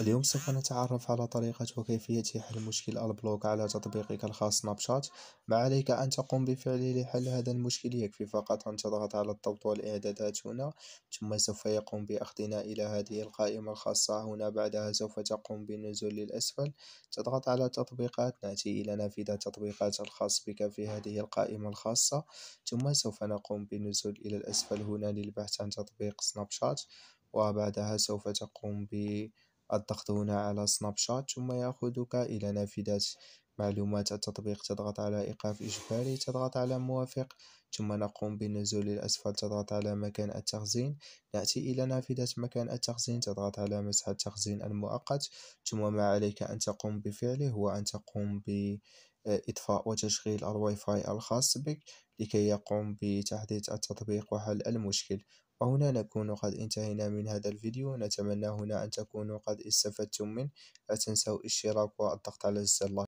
اليوم سوف نتعرف على طريقة وكيفية حل مشكل البلوك على تطبيقك الخاص سناب شات ما عليك أن تقوم بفعله لحل هذا المشكل يكفي فقط أن تضغط على الضبط والإعدادات هنا ثم سوف يقوم بأخذنا إلى هذه القائمة الخاصة هنا بعدها سوف تقوم بالنزول للأسفل تضغط على تطبيقات نأتي إلى نافذة تطبيقات الخاص بك في هذه القائمة الخاصة ثم سوف نقوم بالنزول إلى الأسفل هنا للبحث عن تطبيق سناب شات وبعدها سوف تقوم ب قد هنا على سناب شات ثم يأخذك إلى نافذة معلومات التطبيق تضغط على إيقاف إجباري تضغط على موافق ثم نقوم بالنزول للأسفل تضغط على مكان التخزين نأتي إلى نافذة مكان التخزين تضغط على مسح التخزين المؤقت ثم ما عليك أن تقوم بفعله هو أن تقوم ب إطفاء وتشغيل الواي فاي الخاص بك لكي يقوم بتحديث التطبيق وحل المشكل وهنا نكون قد انتهينا من هذا الفيديو نتمنى هنا أن تكونوا قد استفدتم منه لا تنسوا الاشتراك والضغط على زر